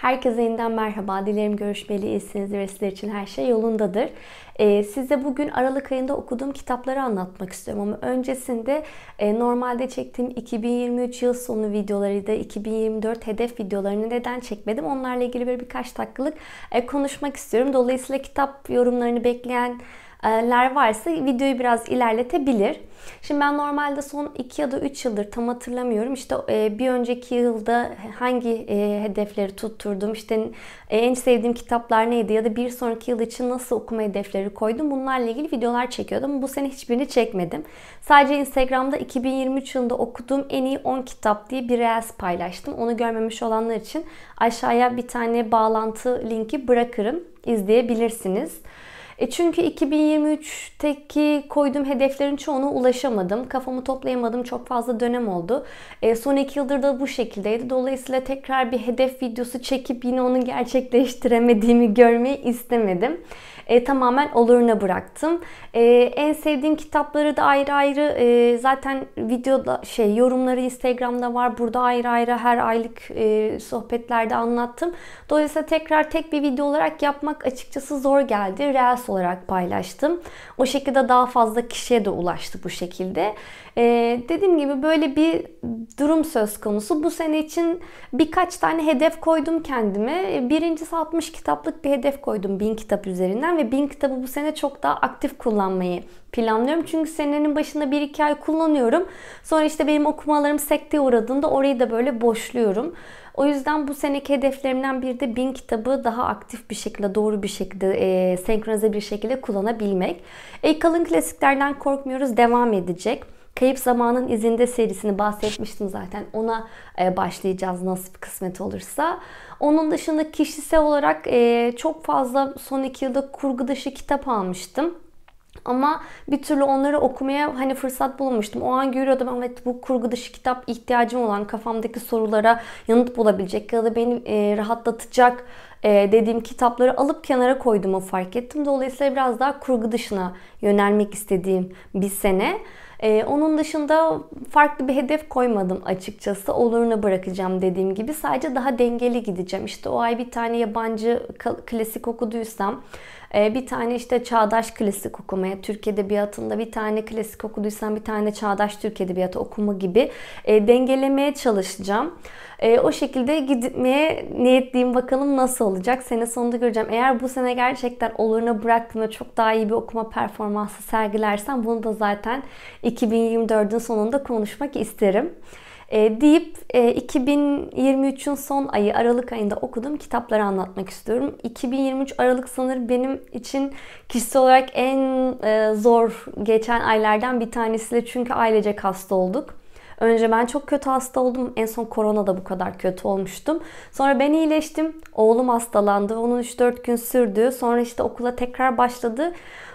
Herkese yeniden merhaba. Dilerim görüşmeli iyisinizdir ve sizler için her şey yolundadır. Ee, size bugün Aralık ayında okuduğum kitapları anlatmak istiyorum ama öncesinde e, normalde çektiğim 2023 yıl sonu videoları da 2024 hedef videolarını neden çekmedim onlarla ilgili bir birkaç dakikalık e, konuşmak istiyorum. Dolayısıyla kitap yorumlarını bekleyen ler varsa videoyu biraz ilerletebilir. Şimdi ben normalde son 2 ya da 3 yıldır tam hatırlamıyorum. İşte e, bir önceki yılda hangi e, hedefleri tutturdum, işte e, en sevdiğim kitaplar neydi ya da bir sonraki yıl için nasıl okuma hedefleri koydum. Bunlarla ilgili videolar çekiyordum. Bu sene hiçbirini çekmedim. Sadece Instagram'da 2023 yılında okuduğum en iyi 10 kitap diye bir reels paylaştım. Onu görmemiş olanlar için aşağıya bir tane bağlantı linki bırakırım. İzleyebilirsiniz. E çünkü 2023'teki koyduğum hedeflerin çoğuna ulaşamadım. Kafamı toplayamadım. Çok fazla dönem oldu. E son iki yıldır da bu şekildeydi. Dolayısıyla tekrar bir hedef videosu çekip yine onu gerçekleştiremediğimi görmeyi istemedim e, tamamen oluruna bıraktım. E, en sevdiğim kitapları da ayrı ayrı e, zaten videoda şey yorumları Instagram'da var. Burada ayrı ayrı her aylık e, sohbetlerde anlattım. Dolayısıyla tekrar tek bir video olarak yapmak açıkçası zor geldi. Reels olarak paylaştım. O şekilde daha fazla kişiye de ulaştı bu şekilde. Ee, dediğim gibi böyle bir durum söz konusu. Bu sene için birkaç tane hedef koydum kendime. Birincisi 60 kitaplık bir hedef koydum 1000 kitap üzerinden ve 1000 kitabı bu sene çok daha aktif kullanmayı planlıyorum. Çünkü senenin başında bir iki ay kullanıyorum. Sonra işte benim okumalarım sekteye uğradığında orayı da böyle boşluyorum. O yüzden bu seneki hedeflerimden biri de bin kitabı daha aktif bir şekilde, doğru bir şekilde, e, senkronize bir şekilde kullanabilmek. E, kalın klasiklerden korkmuyoruz devam edecek. Kayıp Zamanın İzinde serisini bahsetmiştim zaten. Ona e, başlayacağız nasıl bir kısmet olursa. Onun dışında kişisel olarak e, çok fazla son iki yılda kurgu dışı kitap almıştım. Ama bir türlü onları okumaya hani fırsat bulamamıştım. O an görüyordum evet bu kurgu dışı kitap ihtiyacım olan kafamdaki sorulara yanıt bulabilecek ya da beni e, rahatlatacak e, dediğim kitapları alıp kenara koyduğumu fark ettim. Dolayısıyla biraz daha kurgu dışına yönelmek istediğim bir sene. Ee, onun dışında farklı bir hedef koymadım açıkçası. Oluruna bırakacağım dediğim gibi. Sadece daha dengeli gideceğim. İşte o ay bir tane yabancı klasik okuduysam ee, bir tane işte çağdaş klasik okumaya, Türk Edebiyatı'nda bir tane klasik okuduysan bir tane çağdaş Türk Edebiyatı okuma gibi e, dengelemeye çalışacağım. E, o şekilde gitmeye niyetliyim. Bakalım nasıl olacak. Sene sonunda göreceğim. Eğer bu sene gerçekten oluruna bıraktığımda çok daha iyi bir okuma performansı sergilersen bunu da zaten 2024'ün sonunda konuşmak isterim e, deyip e, 2023'ün son ayı Aralık ayında okuduğum kitapları anlatmak istiyorum. 2023 Aralık sanırım benim için kişisel olarak en e, zor geçen aylardan bir tanesiyle çünkü ailece hasta olduk. Önce ben çok kötü hasta oldum. En son korona da bu kadar kötü olmuştum. Sonra ben iyileştim. Oğlum hastalandı. Onun 3-4 gün sürdü. Sonra işte okula tekrar başladı.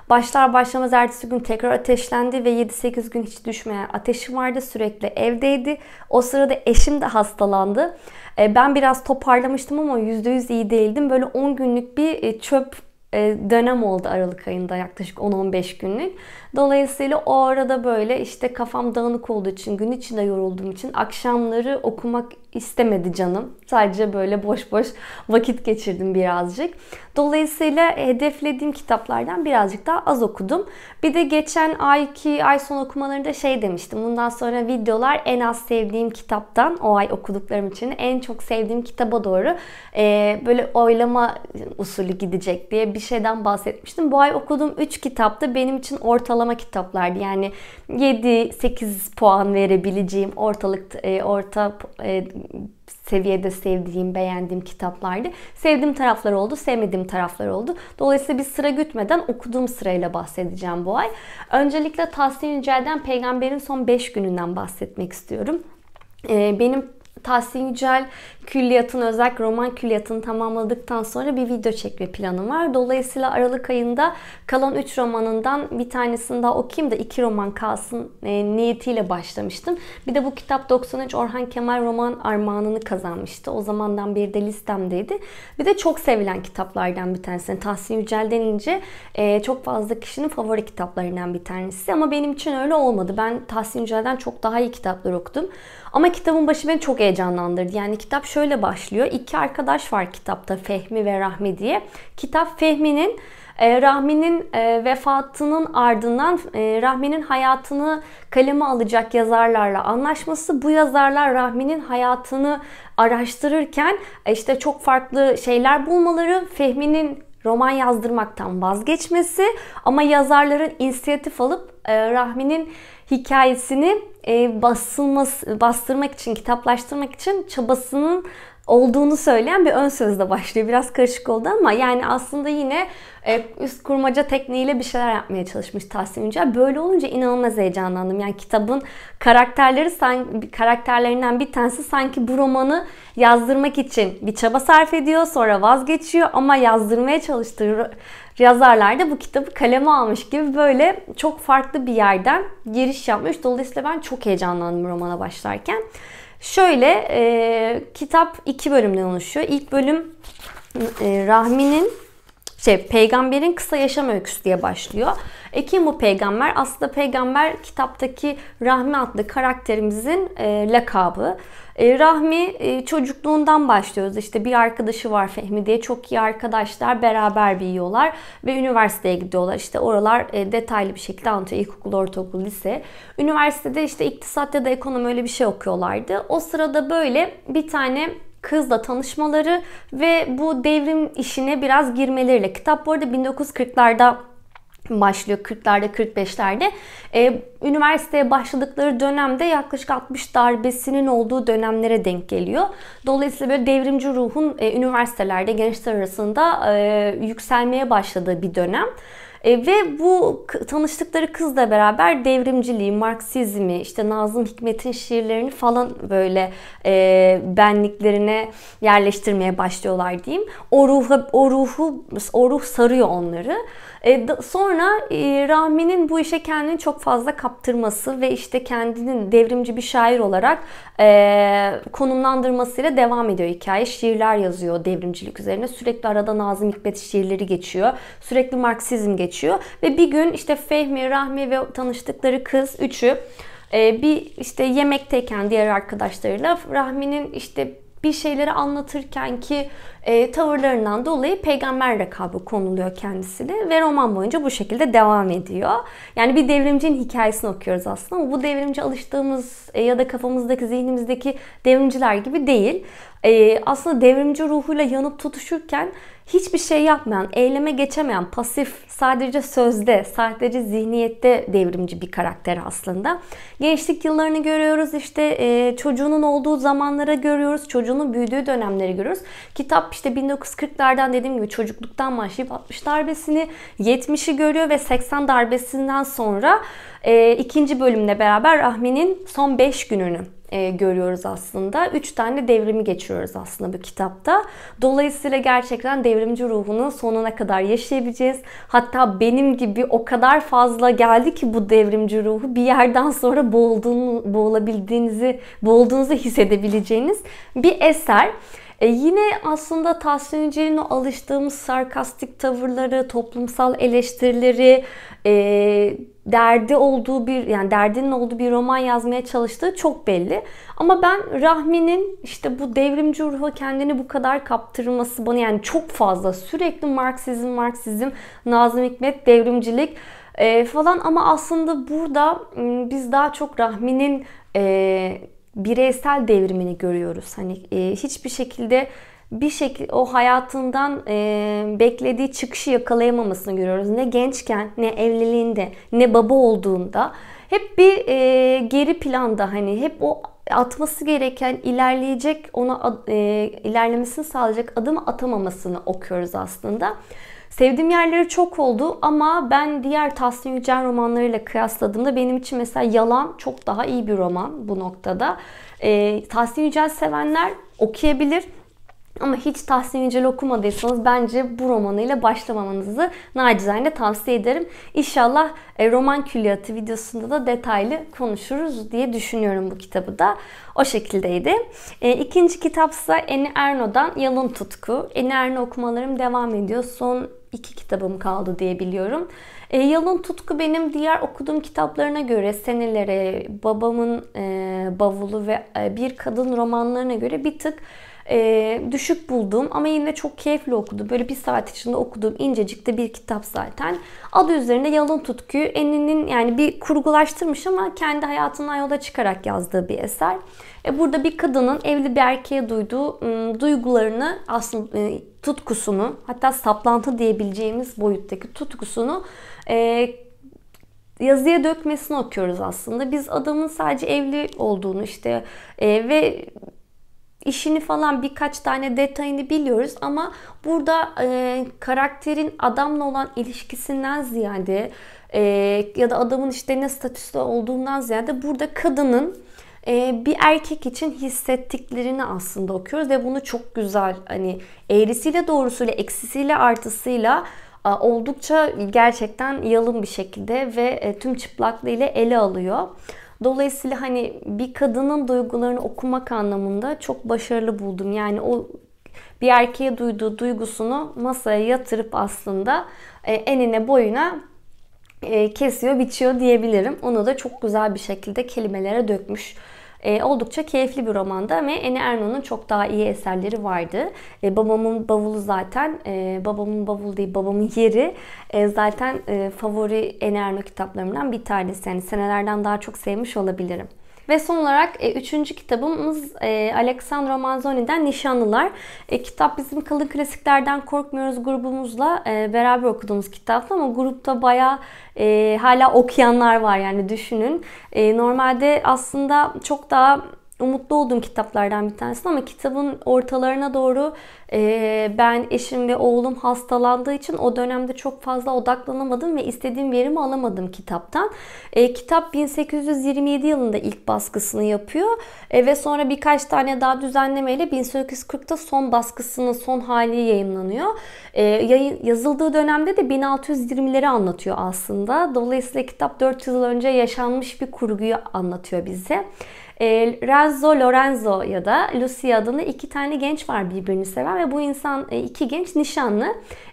Başlar başlamaz ertesi gün tekrar ateşlendi ve 7-8 gün hiç düşmeyen ateşim vardı. Sürekli evdeydi. O sırada eşim de hastalandı. E, ben biraz toparlamıştım ama %100 iyi değildim. Böyle 10 günlük bir e, çöp e, dönem oldu Aralık ayında yaklaşık 10-15 günlük. Dolayısıyla o arada böyle işte kafam dağınık olduğu için, gün içinde yorulduğum için akşamları okumak istemedi canım. Sadece böyle boş boş vakit geçirdim birazcık. Dolayısıyla e, hedeflediğim kitaplardan birazcık daha az okudum. Bir de geçen ay ki ay son okumalarında şey demiştim. Bundan sonra videolar en az sevdiğim kitaptan o ay okuduklarım için en çok sevdiğim kitaba doğru e, böyle oylama usulü gidecek diye bir şeyden bahsetmiştim. Bu ay okuduğum 3 kitapta benim için ortalama ortalama kitaplardı. Yani 7-8 puan verebileceğim ortalık e, orta e, seviyede sevdiğim, beğendiğim kitaplardı. Sevdiğim taraflar oldu, sevmediğim taraflar oldu. Dolayısıyla bir sıra gütmeden okuduğum sırayla bahsedeceğim bu ay. Öncelikle Tahsin Yücel'den Peygamberin Son 5 Günü'nden bahsetmek istiyorum. E, benim Tahsin Yücel külliyatını, özellikle roman külliyatını tamamladıktan sonra bir video çekme planım var. Dolayısıyla Aralık ayında kalan 3 romanından bir tanesini daha okuyayım da 2 roman kalsın e, niyetiyle başlamıştım. Bir de bu kitap 93 Orhan Kemal roman armağanını kazanmıştı. O zamandan beri de listemdeydi. Bir de çok sevilen kitaplardan bir tanesi. Tahsin Yücel denince e, çok fazla kişinin favori kitaplarından bir tanesi. Ama benim için öyle olmadı. Ben Tahsin Yücel'den çok daha iyi kitaplar okudum. Ama kitabın başı beni çok heyecanlandırdı. Yani kitap şöyle başlıyor. İki arkadaş var kitapta Fehmi ve Rahmi diye. Kitap Fehmi'nin e, Rahmi'nin e, vefatının ardından e, Rahmi'nin hayatını kaleme alacak yazarlarla anlaşması. Bu yazarlar Rahmi'nin hayatını araştırırken e, işte çok farklı şeyler bulmaları, Fehmi'nin roman yazdırmaktan vazgeçmesi ama yazarların inisiyatif alıp e, Rahmi'nin hikayesini basılması, bastırmak için, kitaplaştırmak için çabasının olduğunu söyleyen bir ön sözle başlıyor. Biraz karışık oldu ama yani aslında yine e, üst kurmaca tekniğiyle bir şeyler yapmaya çalışmış Tahsin Yücel. Böyle olunca inanılmaz heyecanlandım. Yani kitabın karakterleri sanki, karakterlerinden bir tanesi sanki bu romanı yazdırmak için bir çaba sarf ediyor. Sonra vazgeçiyor ama yazdırmaya çalıştığı yazarlar da bu kitabı kaleme almış gibi böyle çok farklı bir yerden giriş yapmış. Dolayısıyla ben çok heyecanlandım romana başlarken. Şöyle e, kitap iki bölümden oluşuyor. İlk bölüm e, Rahmi'nin şey peygamberin kısa yaşam öyküsü diye başlıyor. E kim bu peygamber? Aslında peygamber kitaptaki Rahmi adlı karakterimizin e, lakabı. E, Rahmi e, çocukluğundan başlıyoruz. İşte bir arkadaşı var Fehmi diye çok iyi arkadaşlar beraber büyüyorlar ve üniversiteye gidiyorlar. İşte oralar e, detaylı bir şekilde anlatıyor. İlkokul, ortaokul, lise. Üniversitede işte iktisat ya da ekonomi öyle bir şey okuyorlardı. O sırada böyle bir tane kızla tanışmaları ve bu devrim işine biraz girmeleriyle. Kitap bu arada 1940'larda başlıyor 40'larda 45'lerde. E, üniversiteye başladıkları dönemde yaklaşık 60 darbesinin olduğu dönemlere denk geliyor. Dolayısıyla böyle devrimci ruhun e, üniversitelerde gençler arasında e, yükselmeye başladığı bir dönem. E, ve bu tanıştıkları kızla beraber devrimciliği, Marksizmi, işte Nazım Hikmet'in şiirlerini falan böyle e, benliklerine yerleştirmeye başlıyorlar diyeyim. O ruha, o ruhu, o ruh sarıyor onları. E, sonra e, Rahmi'nin bu işe kendini çok fazla kaptırması ve işte kendinin devrimci bir şair olarak e, konumlandırmasıyla devam ediyor hikaye. Şiirler yazıyor devrimcilik üzerine. Sürekli arada Nazım Hikmet şiirleri geçiyor. Sürekli Marksizm geçiyor. Ve bir gün işte Fehmi, Rahmi ve tanıştıkları kız üçü bir işte yemekteyken diğer arkadaşlarıyla Rahmi'nin işte bir şeyleri anlatırken ki e, tavırlarından dolayı peygamber rakabı konuluyor kendisine ve roman boyunca bu şekilde devam ediyor. Yani bir devrimcinin hikayesini okuyoruz aslında ama bu devrimci alıştığımız e, ya da kafamızdaki zihnimizdeki devrimciler gibi değil e, aslında devrimci ruhuyla yanıp tutuşurken hiçbir şey yapmayan, eyleme geçemeyen, pasif, sadece sözde, sadece zihniyette devrimci bir karakter aslında. Gençlik yıllarını görüyoruz, işte e, çocuğunun olduğu zamanlara görüyoruz, çocuğunun büyüdüğü dönemleri görüyoruz. Kitap işte 1940'lardan dediğim gibi çocukluktan başlayıp 60 darbesini, 70'i görüyor ve 80 darbesinden sonra e, ikinci bölümle beraber Rahmi'nin son 5 gününü e, görüyoruz aslında. Üç tane devrimi geçiriyoruz aslında bu kitapta. Dolayısıyla gerçekten devrimci ruhunu sonuna kadar yaşayabileceğiz. Hatta benim gibi o kadar fazla geldi ki bu devrimci ruhu bir yerden sonra boğulduğunu, boğulabildiğinizi, boğulduğunuzu hissedebileceğiniz bir eser. E yine aslında Tahsin Yücel'in o alıştığımız sarkastik tavırları, toplumsal eleştirileri, e, derdi olduğu bir yani derdinin olduğu bir roman yazmaya çalıştığı çok belli. Ama ben Rahmi'nin işte bu devrimci ruhu kendini bu kadar kaptırması bana yani çok fazla sürekli Marksizm, Marksizm, Nazım Hikmet, devrimcilik e, falan ama aslında burada biz daha çok Rahmi'nin e, bireysel devrimini görüyoruz. Hani e, hiçbir şekilde bir şekilde o hayatından e, beklediği çıkışı yakalayamamasını görüyoruz. Ne gençken, ne evliliğinde, ne baba olduğunda hep bir e, geri planda hani hep o atması gereken, ilerleyecek, ona e, ilerlemesini sağlayacak adımı atamamasını okuyoruz aslında. Sevdiğim yerleri çok oldu ama ben diğer Tahsin Yücel romanlarıyla kıyasladığımda benim için mesela Yalan çok daha iyi bir roman bu noktada. Ee, Tahsin Yücel sevenler okuyabilir. Ama hiç Tahsin Yücel okumadıysanız bence bu romanıyla başlamamanızı nacizane tavsiye ederim. İnşallah e, roman külliyatı videosunda da detaylı konuşuruz diye düşünüyorum bu kitabı da. O şekildeydi. E, ikinci kitap ise Eni Erno'dan Yalın Tutku. Eni Erno okumalarım devam ediyor. Son iki kitabım kaldı diye biliyorum. E, Yalın Tutku benim diğer okuduğum kitaplarına göre senelere, babamın e, bavulu ve e, bir kadın romanlarına göre bir tık e, düşük buldum ama yine çok keyifli okudum. Böyle bir saat içinde okuduğum incecikte bir kitap zaten. Adı üzerinde Yalın tutku Enin'in yani bir kurgulaştırmış ama kendi hayatından yola çıkarak yazdığı bir eser. E, burada bir kadının evli bir erkeğe duyduğu m, ıı, duygularını aslında e, tutkusunu hatta saplantı diyebileceğimiz boyuttaki tutkusunu e, yazıya dökmesini okuyoruz aslında. Biz adamın sadece evli olduğunu işte e, ve işini falan birkaç tane detayını biliyoruz ama burada e, karakterin adamla olan ilişkisinden ziyade e, ya da adamın işte ne statüsü olduğundan ziyade burada kadının e, bir erkek için hissettiklerini aslında okuyoruz ve bunu çok güzel hani eğrisiyle doğrusuyla eksisiyle artısıyla oldukça gerçekten yalın bir şekilde ve e, tüm çıplaklığıyla ele alıyor. Dolayısıyla hani bir kadının duygularını okumak anlamında çok başarılı buldum. Yani o bir erkeğe duyduğu duygusunu masaya yatırıp aslında e, enine boyuna e, kesiyor, biçiyor diyebilirim. Onu da çok güzel bir şekilde kelimelere dökmüş. E, oldukça keyifli bir romanda ve Eni Erno'nun çok daha iyi eserleri vardı. E, babamın bavulu zaten, e, babamın bavulu değil babamın yeri e, zaten e, favori Eni Erno kitaplarımdan bir tanesi. Yani senelerden daha çok sevmiş olabilirim. Ve son olarak e, üçüncü kitabımız e, Alexandro Manzoni'den Nişanlılar. E, kitap bizim kalın klasiklerden korkmuyoruz grubumuzla e, beraber okuduğumuz kitaptı ama grupta baya e, hala okuyanlar var yani düşünün. E, normalde aslında çok daha umutlu olduğum kitaplardan bir tanesi ama kitabın ortalarına doğru e, ben eşim ve oğlum hastalandığı için o dönemde çok fazla odaklanamadım ve istediğim verimi alamadım kitaptan. E, kitap 1827 yılında ilk baskısını yapıyor e, ve sonra birkaç tane daha düzenlemeyle 1840'ta son baskısının son hali yayınlanıyor. E, yayın, yazıldığı dönemde de 1620'leri anlatıyor aslında. Dolayısıyla kitap 400 yıl önce yaşanmış bir kurguyu anlatıyor bize. E, ee, Renzo Lorenzo ya da Lucy adında iki tane genç var birbirini seven ve bu insan e, iki genç nişanlı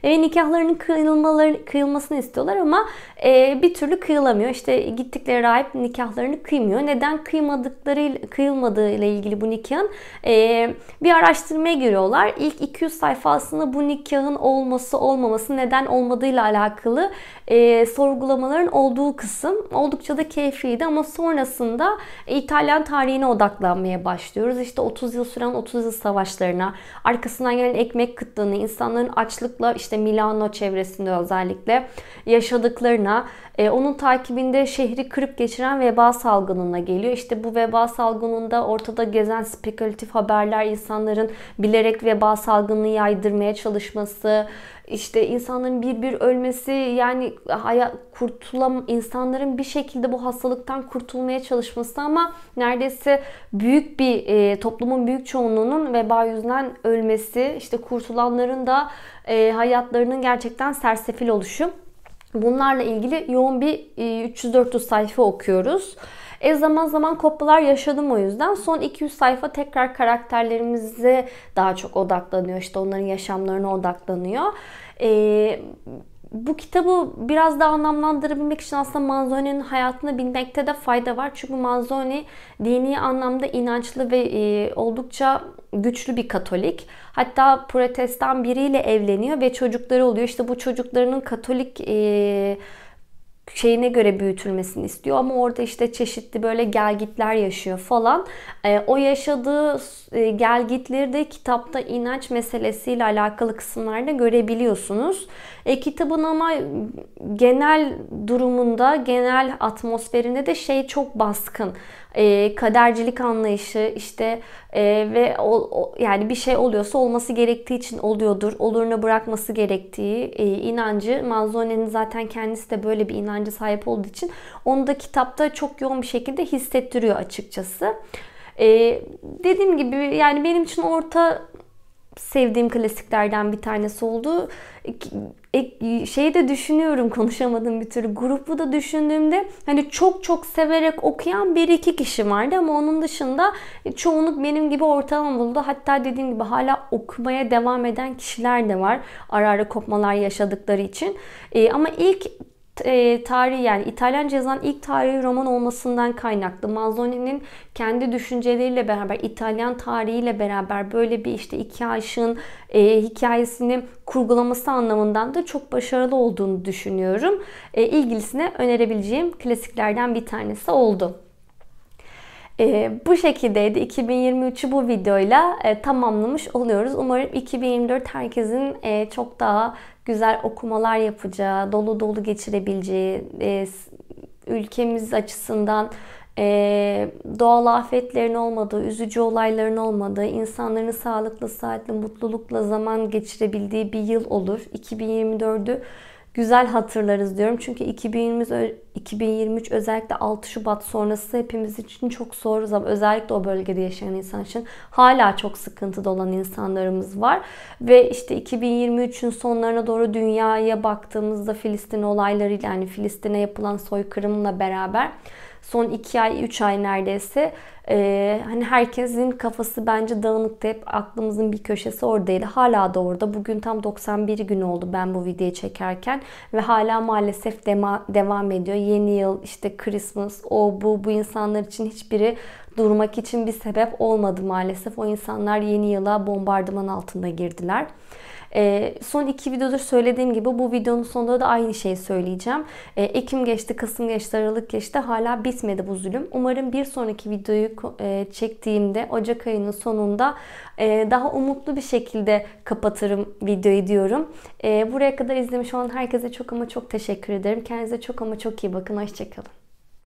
ve nikahlarının kıyılmaları, kıyılmasını istiyorlar ama e, bir türlü kıyılamıyor. İşte gittikleri rahip nikahlarını kıymıyor. Neden kıymadıkları kıyılmadığı ile ilgili bu nikahın e, bir araştırmaya giriyorlar. İlk 200 sayfasında bu nikahın olması olmaması neden olmadığıyla alakalı e, sorgulamaların olduğu kısım oldukça da keyifliydi ama sonrasında İtalyan tarihine odaklanmaya başlıyoruz. İşte 30 yıl süren 30 yıl savaşlarına, arkasından gelen ekmek kıtlığını, insanların açlıkla işte Milano çevresinde özellikle yaşadıklarına, e, onun takibinde şehri kırıp geçiren veba salgınına geliyor. İşte bu veba salgınında ortada gezen spekülatif haberler, insanların bilerek veba salgınını yaydırmaya çalışması, işte insanların bir bir ölmesi yani hayat, kurtulam insanların bir şekilde bu hastalıktan kurtulmaya çalışması ama neredeyse büyük bir e, toplumun büyük çoğunluğunun veba yüzünden ölmesi işte kurtulanların da e, hayatlarının gerçekten sersefil oluşu. Bunlarla ilgili yoğun bir 300-400 e, sayfa okuyoruz. E zaman zaman kopyalar yaşadım o yüzden. Son 200 sayfa tekrar karakterlerimize daha çok odaklanıyor. İşte onların yaşamlarına odaklanıyor. E, bu kitabı biraz daha anlamlandırabilmek için aslında Manzoni'nin hayatını bilmekte de fayda var. Çünkü Manzoni dini anlamda inançlı ve e, oldukça güçlü bir Katolik. Hatta protestan biriyle evleniyor ve çocukları oluyor. İşte bu çocuklarının Katolik e, şeyine göre büyütülmesini istiyor ama orada işte çeşitli böyle gelgitler yaşıyor falan. E, o yaşadığı e, gelgitleri de kitapta inanç meselesiyle alakalı kısımlarda görebiliyorsunuz. E, kitabın ama genel durumunda, genel atmosferinde de şey çok baskın. E, kadercilik anlayışı işte e, ve o, o, yani bir şey oluyorsa olması gerektiği için oluyordur. Oluruna bırakması gerektiği e, inancı. Manzone'nin zaten kendisi de böyle bir inanç inancı sahip olduğu için onu da kitapta çok yoğun bir şekilde hissettiriyor açıkçası. Ee, dediğim gibi yani benim için orta sevdiğim klasiklerden bir tanesi oldu. Şeyi de düşünüyorum konuşamadığım bir türlü. Grubu da düşündüğümde hani çok çok severek okuyan bir iki kişi vardı ama onun dışında çoğunluk benim gibi Orta Anadolu'da hatta dediğim gibi hala okumaya devam eden kişiler de var. Ara ara kopmalar yaşadıkları için. Ee, ama ilk e, tarihi yani İtalyanca yazılan ilk tarihi roman olmasından kaynaklı. Manzoni'nin kendi düşünceleriyle beraber İtalyan tarihiyle beraber böyle bir işte iki aşığın e, hikayesini kurgulaması anlamından da çok başarılı olduğunu düşünüyorum. E, ilgilisine önerebileceğim klasiklerden bir tanesi oldu. E, bu şekildeydi 2023'ü bu videoyla e, tamamlamış oluyoruz. Umarım 2024 herkesin e, çok daha güzel okumalar yapacağı, dolu dolu geçirebileceği, e, ülkemiz açısından e, doğal afetlerin olmadığı, üzücü olayların olmadığı, insanların sağlıklı, saatli, mutlulukla zaman geçirebildiği bir yıl olur. 2024'ü güzel hatırlarız diyorum. Çünkü 2023 özellikle 6 Şubat sonrası hepimiz için çok zor zaman. Özellikle o bölgede yaşayan insan için hala çok sıkıntıda olan insanlarımız var. Ve işte 2023'ün sonlarına doğru dünyaya baktığımızda Filistin olaylarıyla yani Filistin'e yapılan soykırımla beraber son 2 ay 3 ay neredeyse e, hani herkesin kafası bence dağınıktı. Hep aklımızın bir köşesi oradaydı. Hala da orada. Bugün tam 91 gün oldu ben bu videoyu çekerken ve hala maalesef dema, devam ediyor. Yeni yıl işte Christmas o bu bu insanlar için hiçbiri durmak için bir sebep olmadı maalesef. O insanlar yeni yıla bombardıman altında girdiler. E, son iki videodur söylediğim gibi bu videonun sonunda da aynı şeyi söyleyeceğim. E, Ekim geçti, Kasım geçti, Aralık geçti. Hala bitmedi bu zulüm. Umarım bir sonraki videoyu e, çektiğimde Ocak ayının sonunda e, daha umutlu bir şekilde kapatırım videoyu diyorum. E, buraya kadar izlemiş olan herkese çok ama çok teşekkür ederim. Kendinize çok ama çok iyi bakın. Hoşçakalın.